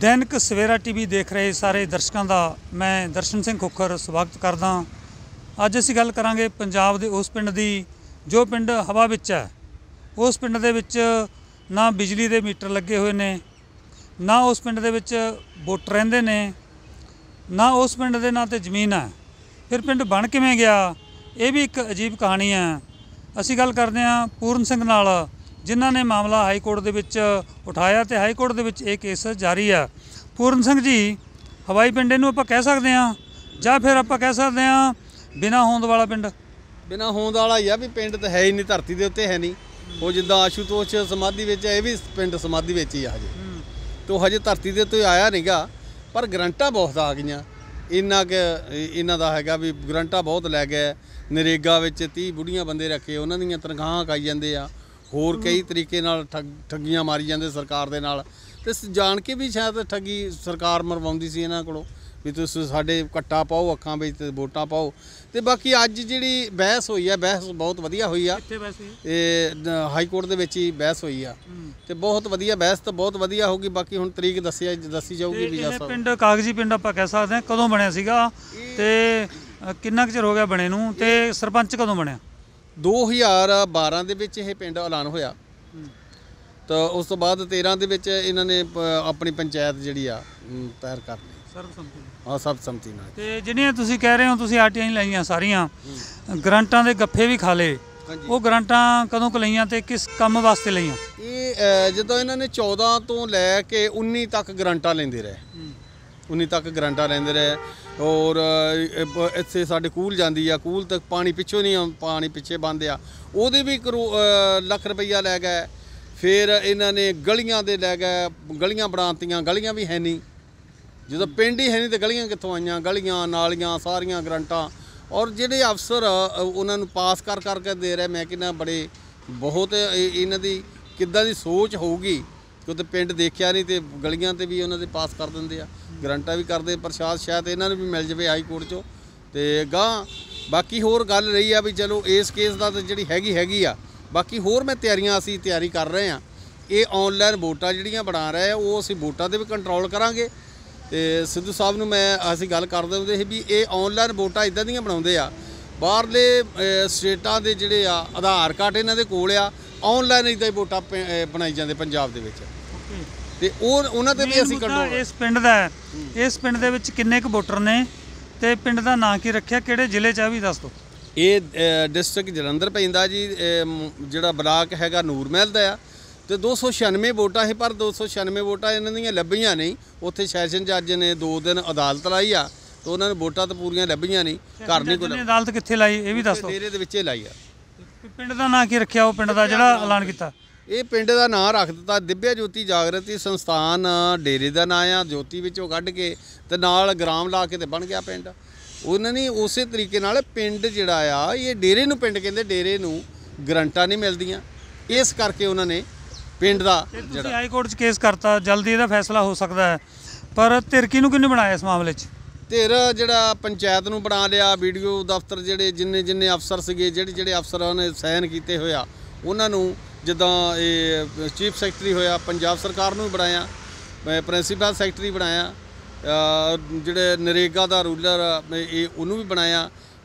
ਦੈਨਿਕ ਸਵੇਰਾ TV ਦੇਖ ਰਹੇ ਸਾਰੇ ਦਰਸ਼ਕਾਂ ਦਾ ਮੈਂ ਦਰਸ਼ਨ ਸਿੰਘ ਖੁੱਖਰ ਸਵਾਗਤ ਕਰਦਾ ਅੱਜ ਅਸੀਂ ਗੱਲ ਕਰਾਂਗੇ ਪੰਜਾਬ ਦੇ ਉਸ ਪਿੰਡ ਦੀ ਜੋ ਪਿੰਡ ਹਵਾ ਵਿੱਚ ਹੈ ਉਸ ਪਿੰਡ ਦੇ ਵਿੱਚ ਨਾ ਬਿਜਲੀ ਦੇ ਮੀਟਰ ਲੱਗੇ ਹੋਏ ਨੇ ਨਾ ਉਸ ਪਿੰਡ ਦੇ ਵਿੱਚ ਵੋਟਰ ਰਹਿੰਦੇ ਨੇ ਨਾ ਉਸ ਪਿੰਡ ਦੇ ਨਾਂ ਤੇ ਜ਼ਮੀਨ ਹੈ ਫਿਰ ਪਿੰਡ ਬਣ ਕਿਵੇਂ ਗਿਆ ਇਹ ਵੀ ਇੱਕ ਅਜੀਬ ਕਹਾਣੀ ਹੈ ਅਸੀਂ ਗੱਲ ਕਰਦੇ ਹਾਂ ਪੂਰਨ ਸਿੰਘ ਨਾਲ ਜਿਨ੍ਹਾਂ ਨੇ ਮਾਮਲਾ ਹਾਈ ਕੋਰਟ ਦੇ ਵਿੱਚ ਉਠਾਇਆ ਤੇ ਹਾਈ ਕੋਰਟ ਦੇ ਵਿੱਚ ਇਹ ਕੇਸ ਜਾਰੀ ਆ ਪੂਰਨ ਸਿੰਘ ਜੀ ਹਵਾਈ ਪਿੰਡ ਨੂੰ ਆਪਾਂ ਕਹਿ ਸਕਦੇ ਆ ਜਾਂ ਫਿਰ ਆਪਾਂ ਕਹਿ ਸਕਦੇ ਆ ਬਿਨਾ ਹੋਂਦ ਵਾਲਾ ਪਿੰਡ ਬਿਨਾ ਹੋਂਦ ਵਾਲਾ ਹੀ ਆ ਵੀ ਪਿੰਡ ਤਾਂ ਹੈ ਹੀ ਨਹੀਂ ਧਰਤੀ ਦੇ ਉੱਤੇ ਹੈ ਨਹੀਂ ਉਹ ਜਿੱਦਾਂ ਆਸ਼ੂਤੋਸ਼ ਸਮਾਧੀ ਵਿੱਚ ਇਹ ਵੀ ਪਿੰਡ ਸਮਾਧੀ ਵਿੱਚ ਹੀ ਆ ਹਜੇ ਤੋ ਹਜੇ ਧਰਤੀ ਦੇ ਉੱਤੇ ਆਇਆ ਨਹੀਂਗਾ ਪਰ ਗਰੰਟਾ ਬਹੁਤ ਆ ਗਈਆਂ ਇੰਨਾ ਕਿ ਇਹਨਾਂ ਦਾ ਹੈਗਾ ਵੀ ਗਰੰਟਾ ਬਹੁਤ ਲੈ ਗਿਆ ਨਰੇਗਾ ਵਿੱਚ 30 ਬੁੜੀਆਂ ਬੰਦੇ ਰੱਖੇ ਉਹਨਾਂ ਦੀਆਂ ਤਨਖਾਹਾਂ ਕਾਈ ਜਾਂਦੇ ਆ ਹੋਰ ਕਈ ਤਰੀਕੇ ਨਾਲ ਠੱਗੀਆਂ ਮਾਰੀ ਜਾਂਦੇ ਸਰਕਾਰ ਦੇ ਨਾਲ ਤੇ ਜਾਣ ਕੇ ਵੀ ਸ਼ਾਇਦ ਠੱਗੀ ਸਰਕਾਰ ਮਰਵਾਉਂਦੀ ਸੀ ਇਹਨਾਂ ਕੋਲੋਂ ਵੀ ਤੁਸੀਂ ਸਾਡੇ ਕੱਟਾ ਪਾਓ ਅੱਖਾਂ ਵਿੱਚ ਤੇ ਵੋਟਾਂ ਪਾਓ ਤੇ ਬਾਕੀ ਅੱਜ ਜਿਹੜੀ ਬਹਿਸ ਹੋਈ ਆ ਬਹਿਸ ਬਹੁਤ ਵਧੀਆ ਹੋਈ ਆ ਬਹਿਸ ਇਹ ਹਾਈ ਕੋਰਟ ਦੇ ਵਿੱਚ ਹੀ ਬਹਿਸ ਹੋਈ ਆ ਤੇ ਬਹੁਤ ਵਧੀਆ ਬਹਿਸ ਤਾਂ ਬਹੁਤ ਵਧੀਆ ਹੋਊਗੀ ਬਾਕੀ ਹੁਣ ਤਰੀਕ ਦੱਸਿਆ ਦੱਸੀ ਜਾਊਗੀ ਵੀ ਜਸਾ ਪਿੰਡ ਕਾਗਜੀ ਪਿੰਡ ਆਪਾਂ ਕਹਿ ਸਕਦੇ ਹਾਂ ਕਦੋਂ ਬਣਿਆ ਸੀਗਾ ਤੇ ਕਿੰਨਾ ਕੁ ਚਿਰ ਹੋ ਗਿਆ ਬਣੇ ਨੂੰ ਤੇ ਸਰਪੰਚ ਕਦੋਂ ਬਣਿਆ 2012 ਦੇ ਵਿੱਚ ਇਹ ਪਿੰਡ ਐਲਾਨ ਹੋਇਆ ਤਾਂ ਉਸ ਤੋਂ ਬਾਅਦ 13 ਦੇ ਵਿੱਚ ਇਹਨਾਂ ਨੇ ਆਪਣੀ ਪੰਚਾਇਤ ਜਿਹੜੀ ਆ ਤਿਆਰ ਤੈਅ ਕਰ ਲਈ ਆ ਸਭ ਸੰਮਤੀ ਨਾਲ ਤੇ ਜਿਹੜੀਆਂ ਤੁਸੀਂ ਕਹਿ ਰਹੇ ਹੋ ਤੁਸੀਂ ਆਰਟੀਆਂ ਹੀ ਲਾਈਆਂ ਸਾਰੀਆਂ ਗਰੰਟਾਂ ਦੇ ਗੱਫੇ ਵੀ ਖਾ ਲਏ ਉਹ ਗਰੰਟਾਂ ਕਦੋਂ ਕੁ ਲਈਆਂ ਤੇ ਕਿਸ ਕੰਮ ਵਾਸਤੇ ਲਈਆਂ ਇਹ ਜਦੋਂ ਇਹਨਾਂ ਨੇ 14 ਤੋਂ ਲੈ ਕੇ 19 ਤੱਕ ਗਰੰਟਾਂ ਲੈਂਦੇ ਰਹੇ 19 ਤੱਕ ਗਰੰਟਾ ਰਹਿੰਦੇ ਰਹੇ ਔਰ ਇੱਥੇ ਸਾਡੇ ਕੂਲ ਜਾਂਦੀ ਆ ਕੂਲ ਤੱਕ ਪਾਣੀ ਪਿੱਛੋਂ ਨਹੀਂ ਪਾਣੀ ਪਿੱਛੇ ਬੰਦ ਆ ਉਹਦੇ ਵੀ ਲੱਖ ਰੁਪਈਆ ਲੈ ਗਏ ਫਿਰ ਇਹਨਾਂ ਨੇ ਗਲੀਆਂ ਦੇ ਲੈ ਗਏ ਗਲੀਆਂ ਬਣਾਤੀਆਂ ਗਲੀਆਂ ਵੀ ਹੈ ਨਹੀਂ ਜਦੋਂ ਪਿੰਡ ਹੀ ਹੈ ਨਹੀਂ ਤੇ ਗਲੀਆਂ ਕਿੱਥੋਂ ਆਈਆਂ ਗਲੀਆਂ ਨਾਲੀਆਂ ਸਾਰੀਆਂ ਗਰੰਟਾਂ ਔਰ ਜਿਹੜੇ ਅਫਸਰ ਉਹਨਾਂ ਨੂੰ ਪਾਸ ਕਰ ਕਰਕੇ ਦੇ ਰਹੇ ਮੈਂ ਕਿਹਾ ਬੜੇ ਬਹੁਤ ਇਹਨਾਂ ਦੀ ਕਿੱਦਾਂ ਦੀ ਸੋਚ ਹੋਊਗੀ ਕਿਉਂਕਿ ਪਿੰਡ ਦੇਖਿਆ ਨਹੀਂ ਤੇ ਗਲੀਆਂ ਤੇ ਵੀ ਉਹਨਾਂ ਦੇ ਪਾਸ ਕਰ ਦਿੰਦੇ ਆ ਗਰੰਟਾ ਵੀ ਕਰਦੇ ਪ੍ਰਸ਼ਾਦ ਸ਼ਾਇਦ ਇਹਨਾਂ ਨੂੰ ਵੀ ਮਿਲ ਜਵੇ ਹਾਈ ਕੋਰਟ ਚੋਂ ਤੇ ਗਾਂ ਬਾਕੀ ਹੋਰ ਗੱਲ ਰਹੀ ਆ ਵੀ ਚਲੋ ਇਸ ਕੇਸ ਦਾ ਤਾਂ ਜਿਹੜੀ ਹੈਗੀ ਹੈਗੀ ਆ ਬਾਕੀ ਹੋਰ ਮੈਂ ਤਿਆਰੀਆਂ ਅਸੀਂ ਤਿਆਰੀ ਕਰ ਰਹੇ ਆ ਇਹ ਆਨਲਾਈਨ ਵੋਟਾਂ ਜਿਹੜੀਆਂ ਬਣਾ ਰਹੇ ਆ ਉਹ ਅਸੀਂ ਵੋਟਾਂ ਦੇ ਵੀ ਕੰਟਰੋਲ ਕਰਾਂਗੇ ਤੇ ਸਿੱਧੂ ਸਾਹਿਬ ਨੂੰ ਮੈਂ ਅਸੀਂ ਗੱਲ ਕਰਦੇ ਹੁੰਦੇ ਸੀ ਵੀ ਇਹ ਆਨਲਾਈਨ ਵੋਟਾਂ ਇਦਾਂ ਦੀਆਂ ਬਣਾਉਂਦੇ ਆ ਬਾਹਰਲੇ ਸਟੇਟਾਂ ਦੇ ਜਿਹੜੇ ਆ ਆਧਾਰ ਕਾਰਡ ਇਹਨਾਂ ਦੇ ਕੋਲ ਆ ਆਨਲਾਈਨ ਇਦਾਂ ਹੀ ਵੋਟਾਂ ਬਣਾਈ ਜਾਂਦੇ ਪੰਜਾਬ ਦੇ ਵਿੱਚ ਤੇ ਉਹ ਉਹਨਾਂ ਤੇ ਵੀ ਅਸੀਂ ਕੰਟਰੋਲ ਇਸ ਪਿੰਡ ਦਾ ਇਸ ਪਿੰਡ ਦੇ ਵਿੱਚ ਕਿੰਨੇ ਕੁ ਵੋਟਰ ਨੇ ਤੇ ਪਿੰਡ ਦਾ ਨਾਂ ਕੀ ਰੱਖਿਆ ਕਿਹੜੇ ਜ਼ਿਲ੍ਹੇ 'ਚ ਆ ਵੀ ਦੱਸ ਦੋ ਇਹ ਡਿਸਟ੍ਰਿਕਟ ਜਲੰਧਰ ਪੈਂਦਾ ਜੀ ਜਿਹੜਾ ਬਲਾਕ ਹੈਗਾ ਨੂਰਮਹਿਲ ਦਾ ਆ ਤੇ 296 ਵੋਟਾਂ ਹੈ ਪਰ 296 ਵੋਟਾਂ ਇਹਨਾਂ ਦੀਆਂ ਲੱਭੀਆਂ ਨਹੀਂ ਉੱਥੇ ਸੈਸ਼ਨ ਜੱਜ ਨੇ ਦੋ ਦਿਨ ਅਦਾਲਤ ਲਾਈ ਆ ਤੇ ਉਹਨਾਂ ਨੇ ਵੋਟਾਂ ਤਾਂ ਪੂਰੀਆਂ ਲੱਭੀਆਂ ਨਹੀਂ ਘਰ ਨਹੀਂ ਕੋਈ ਅਦਾਲਤ ਕਿੱਥੇ ਲਾਈ ਇਹ ਵੀ ਦੱਸੋ ਤੇਰੇ ਦੇ ਵਿੱਚ ਲਾਈ ਆ ਪਿੰਡ ਦਾ ਨਾਂ ਕੀ ਰੱਖਿਆ ਉਹ ਪਿੰਡ ਦਾ ਜਿਹੜਾ ਐਲਾਨ ਕੀਤਾ ਇਹ ਪਿੰਡ ਦਾ ਨਾਂ ਰੱਖ ਦਿੱਤਾ ਦਿਵਿਆ ਜੋਤੀ ਜਾਗਰਤੀ ਸੰਸਥਾਨ ਡੇਰੇ ਦਾ ਨਾਂ ਆ ਜੋਤੀ ਵਿੱਚੋਂ ਕੱਢ ਕੇ ਤੇ ਨਾਲ ਗ੍ਰਾਮ ਲਾ ਕੇ ਤੇ ਬਣ ਗਿਆ ਪਿੰਡ ਉਹਨਾਂ ਨੇ ਉਸੇ ਤਰੀਕੇ ਨਾਲ ਪਿੰਡ ਜਿਹੜਾ ਆ ਇਹ ਡੇਰੇ ਨੂੰ ਪਿੰਡ ਕਹਿੰਦੇ ਡੇਰੇ ਨੂੰ ਗਰੰਟਾਂ ਨਹੀਂ ਮਿਲਦੀਆਂ ਇਸ ਕਰਕੇ ਉਹਨਾਂ ਨੇ ਪਿੰਡ ਦਾ ਜਿਹੜਾ ਹਾਈ ਕੋਰਟ 'ਚ ਕੇਸ ਕਰਤਾ ਜਲਦੀ ਇਹਦਾ ਫੈਸਲਾ ਹੋ ਸਕਦਾ ਹੈ ਪਰ ਧਿਰਕੀ ਨੂੰ ਕਿੰਨੇ ਬਣਾਇਆ ਇਸ ਮਾਮਲੇ 'ਚ ਧਿਰ ਜਿਹੜਾ ਪੰਚਾਇਤ ਨੂੰ ਬਣਾ ਲਿਆ ਵੀਡੀਓ ਦਫ਼ਤਰ ਜਿਹੜੇ ਜਿੰਨੇ ਜਿੰਨੇ ਅਫਸਰ ਸੀਗੇ ਜਿਹੜੇ ਜਿਹੜੇ ਅਫਸਰਾਂ ਨੇ ਸਾਈਨ ਕੀਤੇ ਹੋਇਆ ਉਹਨਾਂ ਨੂੰ ਜਿੱਦਾਂ ਇਹ ਚੀਫ ਸੈਕਟਰੀ ਹੋਇਆ ਪੰਜਾਬ ਸਰਕਾਰ ਨੂੰ ਬਣਾਇਆ ਮੈਂ ਪ੍ਰਿੰਸੀਪਲ ਸੈਕਟਰੀ ਬਣਾਇਆ ਜਿਹੜੇ ਨਰੇਗਾ ਦਾ ਰੂਲਰ ਇਹ ਉਹਨੂੰ ਵੀ ਬਣਾਇਆ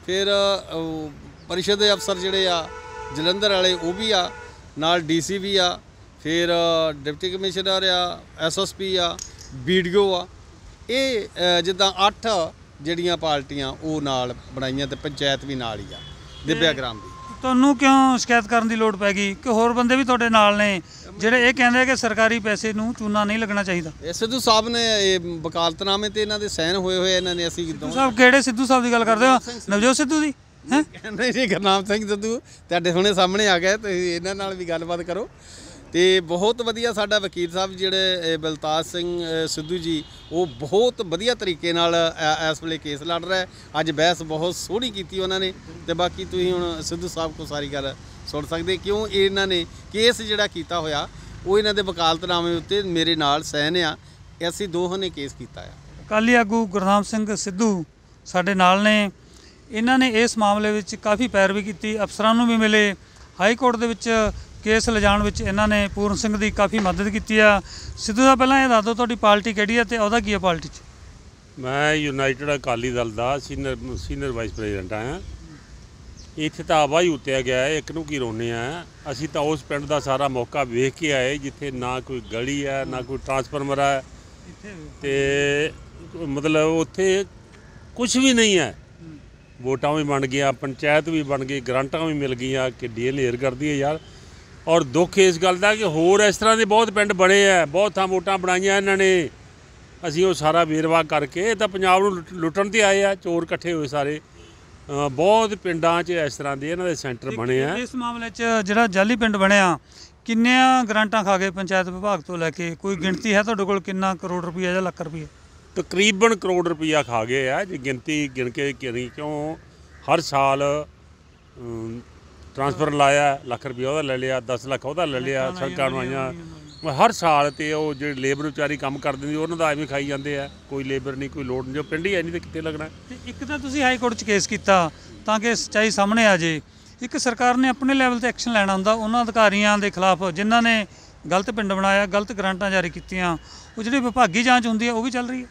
ਫਿਰ ਪਰਿਸ਼ਦ ਦੇ ਅਫਸਰ ਜਿਹੜੇ ਆ ਜਲੰਧਰ ਵਾਲੇ ਉਹ ਵੀ ਆ ਨਾਲ ਡੀਸੀ ਵੀ ਆ ਫਿਰ ਡਿਪਟੀ ਕਮਿਸ਼ਨਰ ਆ ਐਸਐਸਪੀ ਆ ਵੀਡੀਓ ਆ ਇਹ ਜਿੱਦਾਂ 8 ਜਿਹੜੀਆਂ ਪਾਰਟੀਆਂ ਉਹ ਨਾਲ ਬਣਾਈਆਂ ਤੇ ਪੰਚਾਇਤ ਵੀ ਨਾਲ ਹੀ ਆ ਦਿਵਿਆ ਗ੍ਰਾਮ ਦੀ ਤੁਹਾਨੂੰ ਕਿਉਂ ਸ਼ਿਕਾਇਤ ਕਰਨ ਦੀ ਲੋੜ ਪੈ ਗਈ ਕਿ ਹੋਰ ਬੰਦੇ ਵੀ ਤੁਹਾਡੇ ਨਾਲ ਨੇ ਜਿਹੜੇ ਇਹ ਕਹਿੰਦੇ ਕਿ ਸਰਕਾਰੀ ਪੈਸੇ ਨੂੰ ਚੂਨਾ ਨਹੀਂ ਲੱਗਣਾ ਚਾਹੀਦਾ ਇਹ ਸਿੱਧੂ ਸਾਹਿਬ ਨੇ ਇਹ ਵਕਾਲਤਨਾਮੇ ਤੇ ਇਹਨਾਂ ਦੇ ਸਾਈਨ ਹੋਏ ਹੋਏ ਇਹਨਾਂ ਨੇ ਅਸੀਂ ਕਿਦੋਂ ਸਾਹਿਬ ਕਿਹੜੇ ਸਿੱਧੂ ਸਾਹਿਬ ਦੀ ਗੱਲ ਕਰਦੇ ਹੋ ਨਵਜੋਤ ਸਿੱਧੂ ਦੀ ਹੈ ਨਹੀਂ ਜੀ ਗਰਨਾਮ ਸਿੰਘ ਸਿੱਧੂ ਤੁਹਾਡੇ ਹੁਣੇ ਸਾਹਮਣੇ ਆ ਗਏ ਤੁਸੀਂ ਇਹਨਾਂ ਨਾਲ ਵੀ ਗੱਲਬਾਤ ਕਰੋ ਤੇ ਬਹੁਤ ਵਧੀਆ ਸਾਡਾ ਵਕੀਲ ਸਾਹਿਬ ਜਿਹੜੇ ਬਲਤਾਜ ਸਿੰਘ ਸਿੱਧੂ ਜੀ ਉਹ ਬਹੁਤ ਵਧੀਆ ਤਰੀਕੇ ਨਾਲ ਇਸ ਵੇਲੇ ਕੇਸ ਲੜ ਰਿਹਾ ਅੱਜ ਬਹਿਸ ਬਹੁਤ ਸੋਹਣੀ ਕੀਤੀ ਉਹਨਾਂ ਨੇ ਤੇ ਬਾਕੀ ਤੁਸੀਂ ਹੁਣ ਸਿੱਧੂ ਸਾਹਿਬ ਕੋ ਸਾਰੀ ਗੱਲ ਸੁਣ ਸਕਦੇ ਕਿਉਂ ਇਹਨਾਂ ਨੇ ਕੇਸ ਜਿਹੜਾ ਕੀਤਾ ਹੋਇਆ ਉਹ ਇਹਨਾਂ ਦੇ ਵਕਾਲਤਨਾਮੇ ਉੱਤੇ ਮੇਰੇ ਨਾਲ ਸਹਿਨ ਆ ਅਸੀਂ ਦੋਹਾਂ ਨੇ ਕੇਸ ਕੀਤਾ ਆ ਅਕਾਲੀ ਆਗੂ ਗੁਰਨਾਮ ਸਿੰਘ ਸਿੱਧੂ ਸਾਡੇ ਨਾਲ ਨੇ ਇਹਨਾਂ ਨੇ ਇਸ ਮਾਮਲੇ ਵਿੱਚ ਕਾਫੀ ਪੈਰਵੀ ਕੀਤੀ ਅਫਸਰਾਂ ਨੂੰ ਵੀ ਮਿਲੇ ਹਾਈ ਕੋਰਟ ਦੇ ਵਿੱਚ ਕੇਸ ਲਿਜਾਣ ਵਿੱਚ ਇਹਨਾਂ ਨੇ ਪੂਰਨ ਸਿੰਘ ਦੀ ਕਾਫੀ ਮਦਦ ਕੀਤੀ ਆ ਸਿੱਧੂ ਦਾ ਪਹਿਲਾਂ ਇਹ ਦੱਸ ਦਿਓ ਤੁਹਾਡੀ ਪਾਰਟੀ ਕਿਹੜੀ ਆ ਤੇ ਉਹਦਾ ਕੀ ਆ ਪਾਰਟੀ 'ਚ ਮੈਂ ਯੂਨਾਈਟਿਡ ਅਕਾਲੀ ਦਲ ਦਾ ਸੀਨੀਅਰ ਸੀਨੀਅਰ ਵਾਈਸ ਪ੍ਰੈਜ਼ੀਡੈਂਟ ਆ ਇੱਥੇ ਤਾਂ ਆਵਾ ਹੀ ਉੱਤਿਆ ਗਿਆ ਇੱਕ ਨੂੰ ਕੀ ਰੋਣੇ ਆ ਅਸੀਂ ਤਾਂ ਉਸ ਪਿੰਡ ਦਾ ਸਾਰਾ ਮੌਕਾ ਵੇਖ ਕੇ ਆਏ ਜਿੱਥੇ ਨਾ ਕੋਈ ਗਲੀ ਆ ਨਾ ਕੋਈ ਟਰਾਂਸਫਾਰਮਰ ਆ ਤੇ ਮਤਲਬ ਉੱਥੇ ਕੁਝ ਵੀ ਨਹੀਂ ਹੈ ਵੋਟਾਂ ਵੀ ਬਣ ਗਈਆਂ ਪੰਚਾਇਤ ਵੀ ਬਣ ਗਈ ਗਰੰਟਾਂ ਵੀ ਮਿਲ ਗਈਆਂ ਕਿ ਡੀਲ ਏਅਰ ਕਰਦੀ ਹੈ ਯਾਰ ਔਰ ਦੁੱਖ ਇਸ ਗੱਲ ਦਾ ਕਿ ਹੋਰ ਇਸ ਤਰ੍ਹਾਂ ਦੇ ਬਹੁਤ ਪਿੰਡ ਬਣੇ ਆ ਬਹੁਤ ਥਾਂ ਵੋਟਾਂ ਬਣਾਈਆਂ ਇਹਨਾਂ ਨੇ ਅਸੀਂ ਉਹ ਸਾਰਾ ਵੇਰਵਾ ਕਰਕੇ ਇਹ ਤਾਂ ਪੰਜਾਬ ਨੂੰ ਲੁੱਟਣ ਤੇ ਆਏ ਆ ਚੋਰ ਇਕੱਠੇ ਹੋਏ ਸਾਰੇ ਬਹੁਤ ਪਿੰਡਾਂ 'ਚ ਇਸ ਤਰ੍ਹਾਂ ਦੇ ਇਹਨਾਂ ਦੇ ਸੈਂਟਰ ਬਣੇ ਆ ਇਸ ਮਾਮਲੇ 'ਚ ਜਿਹੜਾ ਜਾਲੀ ਪਿੰਡ ਬਣਿਆ ਕਿੰਨੀਆਂ ਗ੍ਰਾਂਟਾਂ ਖਾ ਗਏ ਪੰਚਾਇਤ ਵਿਭਾਗ ਤੋਂ ਲੈ ਕੇ ਕੋਈ ਗਿਣਤੀ ਹੈ ਤੁਹਾਡੇ ਕੋਲ ਕਿੰਨਾ ਕਰੋੜ ਰੁਪਈਆ ਜਾਂ ਲੱਖ ਰੁਪਈਆ ਤਕਰੀਬਨ ਕਰੋੜ ਰੁਪਈਆ ਖਾ ਗਏ ਆ ਜੇ ਗਿਣਤੀ ਗਿਣ ਕੇ ਕਿਉਂ ਹਰ ਸਾਲ ਟ੍ਰਾਂਸਫਰ ਲਾਇਆ ਲੱਖ ਰੁਪਏ ਉਹਦਾ ਲੈ ਲਿਆ 10 ਲੱਖ ਉਹਦਾ ਲੈ ਲਿਆ ਸੜਕਾਂ ਨੂੰ ਆਈਆਂ ਹਰ ਸਾਲ ਤੇ ਉਹ ਜਿਹੜੇ ਲੇਬਰ ਵਿਚਾਰੀ ਕੰਮ ਕਰਦੇ ਨੇ ਉਹਨਾਂ ਦਾ ਐਵੇਂ ਖਾਈ ਜਾਂਦੇ ਆ ਕੋਈ ਲੇਬਰ ਨਹੀਂ ਕੋਈ ਲੋਡ ਨਹੀਂ ਜੋ ਪਿੰਡ ਹੀ ਐ ਨਹੀਂ ਤੇ ਕਿੱਥੇ ਲੱਗਣਾ ਇੱਕ ਤਾਂ ਤੁਸੀਂ ਹਾਈ ਕੋਰਟ 'ਚ ਕੇਸ ਕੀਤਾ ਤਾਂ ਕਿ ਸਚਾਈ ਸਾਹਮਣੇ ਆ ਜੇ ਇੱਕ ਸਰਕਾਰ ਨੇ ਆਪਣੇ ਲੈਵਲ ਤੇ ਐਕਸ਼ਨ ਲੈਣਾ ਹੁੰਦਾ ਉਹਨਾਂ ਅਧਿਕਾਰੀਆਂ ਦੇ ਖਿਲਾਫ ਜਿਨ੍ਹਾਂ ਨੇ ਗਲਤ ਪਿੰਡ ਬਣਾਇਆ ਗਲਤ ਗਰੰਟਾਂ ਜਾਰੀ ਕੀਤੀਆਂ ਉਹ ਜਿਹੜੀ ਵਿਭਾਗੀ ਜਾਂਚ ਹੁੰਦੀ ਹੈ ਉਹ ਵੀ ਚੱਲ ਰਹੀ ਹੈ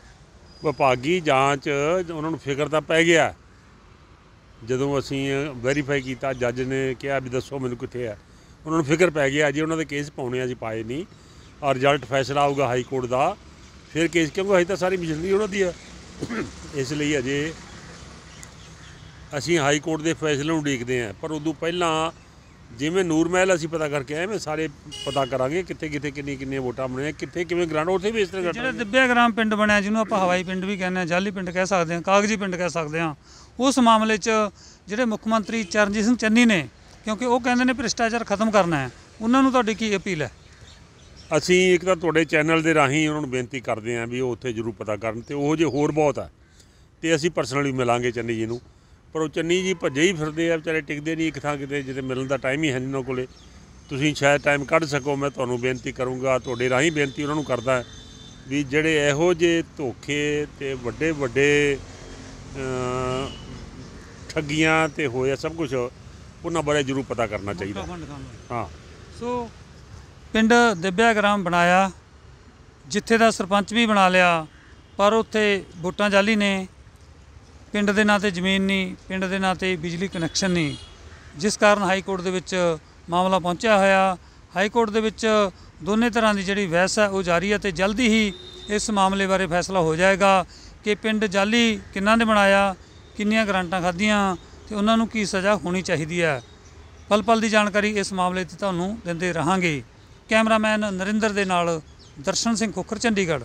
ਵਿਭਾਗੀ ਜਾਂਚ ਉਹਨਾਂ ਨੂੰ ਫਿਕਰ ਤਾਂ ਪੈ ਗਿਆ ਜਦੋਂ ਅਸੀਂ ਵੈਰੀਫਾਈ ਕੀਤਾ ਜੱਜ ਨੇ ਕਿਹਾ ਵੀ ਦੱਸੋ ਮੈਨੂੰ ਕਿੱਥੇ ਆ ਉਹਨਾਂ ਨੂੰ ਫਿਕਰ ਪੈ ਗਿਆ ਜੀ ਉਹਨਾਂ ਦੇ ਕੇਸ ਪਾਉਣੇ ਜੀ ਪਾਏ ਨਹੀਂ ਔਰ ਰਿਜ਼ਲਟ ਫੈਸਲਾ ਆਊਗਾ ਹਾਈ ਕੋਰਟ ਦਾ ਫਿਰ ਕੇਸ ਕਿਉਂਕਿ ਹਜੇ ਤਾਂ ਸਾਰੀ ਮਜਲੀ ਉਹਨਾਂ ਦੀ ਆ ਇਸ ਲਈ ਅਜੇ ਅਸੀਂ ਹਾਈ ਕੋਰਟ ਦੇ ਫੈਸਲੇ ਨੂੰ ਦੇਖਦੇ ਆ ਪਰ ਉਦੋਂ ਪਹਿਲਾਂ ਜਿਵੇਂ ਨੂਰ ਮਹਿਲ ਅਸੀਂ ਪਤਾ ਕਰਕੇ ਆਏ ਮੈਂ ਸਾਰੇ ਪਤਾ ਕਰਾਂਗੇ ਕਿੱਥੇ ਕਿੱਥੇ ਕਿੰਨੀ ਕਿੰਨੀ ਵੋਟਾਂ ਬਣੀਆਂ ਕਿੱਥੇ ਕਿਵੇਂ ਗ੍ਰਾਂਟ ਉੱਥੇ ਵੀ ਇਸ ਤਰ੍ਹਾਂ ਜਿਹੜਾ ਦਿੱਬਿਆ ਗ੍ਰਾਮ ਪਿੰਡ ਬਣਿਆ ਜਿਹਨੂੰ ਆਪਾਂ ਹਵਾਈ ਪਿੰਡ ਵੀ ਕਹਿੰਦੇ ਆ ਜਾਲੀ ਪਿੰਡ ਕਹਿ ਸਕਦੇ ਆ ਕਾਗਜੀ ਪਿੰਡ ਕਹਿ ਸਕਦੇ ਆ ਉਸ ਮਾਮਲੇ 'ਚ ਜਿਹੜੇ ਮੁੱਖ ਮੰਤਰੀ ਚਰਨਜੀਤ ਸਿੰਘ ਚੰਨੀ ਨੇ ਕਿਉਂਕਿ ਉਹ ਕਹਿੰਦੇ ਨੇ ਭ੍ਰਿਸ਼ਟਾਚਾਰ ਖਤਮ ਕਰਨਾ ਹੈ ਉਹਨਾਂ ਨੂੰ ਤੁਹਾਡੀ ਕੀ ਅਪੀਲ ਹੈ ਅਸੀਂ ਇੱਕ ਤਾਂ ਤੁਹਾਡੇ ਚੈਨਲ ਦੇ ਰਾਹੀਂ ਉਹਨਾਂ ਨੂੰ ਬੇਨਤੀ ਕਰਦੇ ਆਂ ਵੀ ਉਹ ਉੱਥੇ ਜ਼ਰੂਰ ਪਤਾ ਕਰਨ ਤੇ ਉਹ ਜੇ ਹੋਰ ਬਹੁਤ ਆ ਤੇ ਅਸੀਂ ਪਰਸਨਲੀ ਮਿਲਾਂਗੇ ਚੰਨੀ ਜੀ ਨੂੰ ਪਰ ਉਹ ਚੰਨੀ ਜੀ ਭੱਜੇ ਹੀ ਫਿਰਦੇ ਆ ਵਿਚਾਰੇ ਟਿਕਦੇ ਨਹੀਂ ਇੱਕ ਥਾਂ ਕਿਤੇ ਜਿੱਥੇ ਮਿਲਣ ਦਾ ਟਾਈਮ ਹੀ ਹੈ ਨਹੀਂ ਉਹਨਾਂ ਕੋਲੇ ਤੁਸੀਂ ਸ਼ਾਇਦ ਟਾਈਮ ਕੱਢ ਸਕੋ ਮੈਂ ਤੁਹਾਨੂੰ ਬੇਨਤੀ ਕਰੂੰਗਾ ਤੁਹਾਡੇ ਰਾਹੀਂ ਬੇਨਤੀ ਉਹਨਾਂ ਨੂੰ ਕਰਦਾ ਵੀ ਜਿਹੜੇ ਇਹੋ ਜੇ ਧੋਖੇ ਤੇ ਵੱਡੇ ਵੱਡੇ ਠੱਗੀਆਂ ਤੇ ਹੋਇਆ ਸਭ ਕੁਝ ਉਹਨਾਂ ਬਾਰੇ ਜ਼ਰੂਰ ਪਤਾ ਕਰਨਾ ਚਾਹੀਦਾ ਹਾਂ ਸੋ ਪਿੰਡ ਦਿਬਿਆ ਗ੍ਰਾਮ ਬਣਾਇਆ ਜਿੱਥੇ ਦਾ ਸਰਪੰਚ ਵੀ ਬਣਾ ਲਿਆ ਪਰ ਉੱਥੇ ਵੋਟਾਂ ਜਾਲੀ ਨੇ ਪਿੰਡ ਦੇ ਨਾਂ ਤੇ ਜ਼ਮੀਨ ਨਹੀਂ ਪਿੰਡ ਦੇ ਨਾਂ ਤੇ ਬਿਜਲੀ ਕਨੈਕਸ਼ਨ ਨਹੀਂ ਜਿਸ ਕਾਰਨ ਹਾਈ ਕੋਰਟ ਦੇ ਵਿੱਚ ਮਾਮਲਾ ਪਹੁੰਚਿਆ ਹੋਇਆ ਹਾਈ ਕੋਰਟ ਦੇ ਵਿੱਚ ਦੋਨੇ ਤਰ੍ਹਾਂ ਦੀ ਜਿਹੜੀ ਵੈਸ ਹੈ ਉਹ ਜਾਰੀ ਹੈ ਤੇ ਜਲਦੀ ਹੀ ਇਸ ਮਾਮਲੇ ਬਾਰੇ ਫੈਸਲਾ ਹੋ ਜਾਏਗਾ ਕਿ ਪਿੰਡ ਜਾਲੀ ਕਿੰਨਾ ਨੇ ਬਣਾਇਆ ਕਿੰਨੀਆਂ ਗਰੰਟਾਂ ਖਾਧੀਆਂ ਤੇ ਉਹਨਾਂ ਨੂੰ ਕੀ ਸਜ਼ਾ ਹੋਣੀ ਚਾਹੀਦੀ ਹੈ ਪਲ ਪਲ ਦੀ ਜਾਣਕਾਰੀ ਇਸ ਮਾਮਲੇ ਤੇ ਤੁਹਾਨੂੰ ਦਿੰਦੇ ਰਹਾਂਗੇ ਕੈਮਰਾਮੈਨ ਨਰਿੰਦਰ ਦੇ ਨਾਲ ਦਰਸ਼ਨ ਸਿੰਘ ਖੋਖਰ ਚੰਡੀਗੜ੍ਹ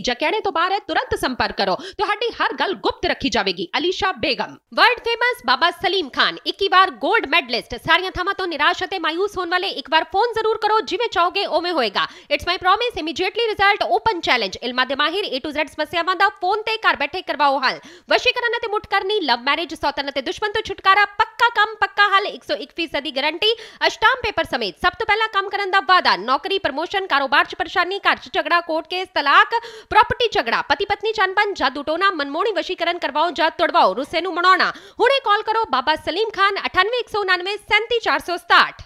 ਜਾਂ ਕਹਿਣੇ ਤੋਂ ਬਾਹਰ ਹੈ ਤੁਰੰਤ ਸੰਪਰਕ ਕਰੋ ਤੁਹਾਡੀ ਹਰ ਗੱਲ ਗੁਪਤ ਰੱਖੀ ਜਾਵੇਗੀ ਅਲੀਸ਼ਾ ਬੇਗਮ ਵਰਲਡ ਫੇਮਸ ਬਾਬਾ ਸਲੀਮ ਖਾਨ 21 ਵਾਰ 골ਡ ਮੈਡਲਿਸਟ ਸਾਰੀਆਂ ਥਾਵਾਂ ਤੋਂ ਨਿਰਾਸ਼ ਅਤੇ ਮਾਇੂਸ ਹੋਣ ਵਾਲੇ ਇੱਕ ਵਾਰ ਫੋਨ ਜ਼ਰੂਰ ਕਰੋ ਜਿਵੇਂ ਚਾਹੋਗੇ ਓਵੇਂ ਹੋਏਗਾ it's my promise immediately result open challenge ਇਲਮਾ ਦੇ ਮਾਹਿਰ A to Z ਸਮੱਸਿਆਵਾਂ ਦਾ ਫੋਨ ਤੇ ਘਰ ਬੈਠੇ ਕਰਵਾਓ ਹੱਲ ਵਸ਼ੀਕਰਨ ਅਤੇ ਮੁੱਠ ਕਰਨੀ ਲਵ ਮੈਰਿਜ ਸੌਤਨ ਅਤੇ ਦੁਸ਼ਮਣ ਤੋਂ ਛੁਟਕਾਰਾ ਪੱਕਾ ਕੰਮ ਪੱਕਾ ਹੱਲ 101% ਦੀ ਗਾਰੰਟੀ ਅਸ਼ਟਾਮ ਪੇਪਰ ਸਮੇਤ ਸਭ ਤੋਂ ਪਹਿਲਾਂ ਕੰਮ ਕਰਨ ਦਾ ਵਾਦਾ ਨੌਕਰੀ ਪ੍ਰਮੋਸ਼ਨ ਕਾਰੋਬਾਰ 'ਚ ਪਰੇਸ਼ਾਨੀ ਘਰ 'ਚ ਝਗੜਾ ਕੋਰਟ ਕੇਸ ਤਲਾਕ પ્રોપર્ટી ઝઘડા પતિ પત્ની જાનબાન જાદુટોના મનમોણી વશીકરણ કરવાઓ જાત તોડવાઓ રૂસેનું મણોણા હુણે કોલ કરો બાબા સલીમ ખાન અઠાનવે એકસો નાનવે સેન્તી ચારસો સાઠ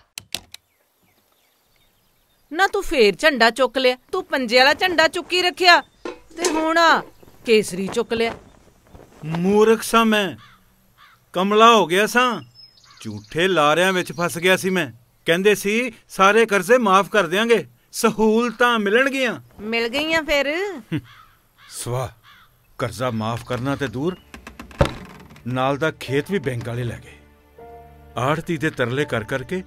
ਨਾ ਤੂੰ ਫੇਰ ਝੰਡਾ ਚੁੱਕ ਲਿਆ ਤੂੰ ਪੰਜੇ ਵਾਲਾ ਝੰਡਾ ਚੁੱਕੀ ਰੱਖਿਆ ਤੇ ਹੁਣ ਕੇਸਰੀ ਚੁੱਕ ਲਿਆ ਮੂਰਖ ਸਾਂ ਮੈਂ ਕਮਲਾ ਹੋ ਗਿਆ ਸਾਂ ਝੂਠੇ ਲਾਰਿਆਂ ਵਿੱਚ ਫਸ ਗਿਆ ਸੀ ਮੈਂ ਕਹਿੰਦੇ ਸੀ ਸਾਰੇ ਕਰਜ਼ੇ ਮਾਫ ਕਰ ਦੇਾਂਗੇ ਸਹੂਲਤਾਂ ਮਿਲਣਗੀਆਂ ਮਿਲ ਗਈਆਂ ਫਿਰ ਸਵਾ ਕਰਜ਼ਾ ਮਾਫ ਕਰਨਾ ਤੇ ਦੂਰ ਨਾਲ ਦਾ ਖੇਤ ਵੀ ਬੈਂਕ ਵਾਲੇ ਲੈ ਗਏ ਆੜਤੀ ਦੇ ਤਰਲੇ ਕਰ ਕਰਕੇ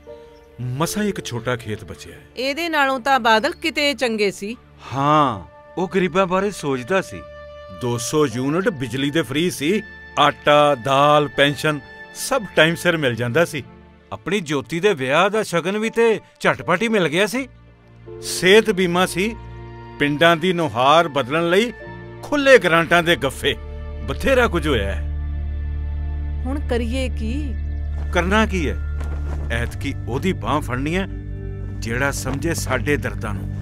ਮਸਾ ਇੱਕ ਛੋਟਾ ਖੇਤ ਬਚਿਆ ਇਹਦੇ ਨਾਲੋਂ ਤਾਂ ਬਾਦਲ ਕਿਤੇ ਚੰਗੇ ਸੀ ਹਾਂ ਉਹ ਗਰੀਬਾਂ ਬਾਰੇ ਸੋਚਦਾ ਸੀ 200 ਯੂਨਿਟ ਬਿਜਲੀ ਦੇ ਫ੍ਰੀ ਸੀ ਆਟਾ ਦਾਲ ਪੈਨਸ਼ਨ ਸਭ ਟਾਈਮ ਸਿਰ ਮਿਲ ਜਾਂਦਾ ਸੀ ਆਪਣੀ ਜੋਤੀ ਦੇ ਵਿਆਹ ਦਾ ਸ਼ਗਨ ਵੀ ਤੇ ਝਟਪਟ ਹੀ ਮਿਲ ਗਿਆ ਸੀ ਸਿਹਤ ਬੀਮਾ ਸੀ ਪਿੰਡਾਂ ਦੀ ਨੁਹਾਰ ਬਦਲਣ ਲਈ ਖੁੱਲੇ ਗ੍ਰਾਂਟਾਂ ਦੇ ਗੱਫੇ ਬਥੇਰਾ ਕੁਝ ਹੋਇਆ ਹੈ ਹੁਣ ਕਰੀਏ ਕੀ ਕਰਨਾ ਕੀ ਹੈ ਐਤ ਕੀ ਉਹਦੀ ਬਾਹ ਫੜਨੀ ਹੈ ਜਿਹੜਾ ਸਮਝੇ ਸਾਡੇ ਦਰਦਾਂ ਨੂੰ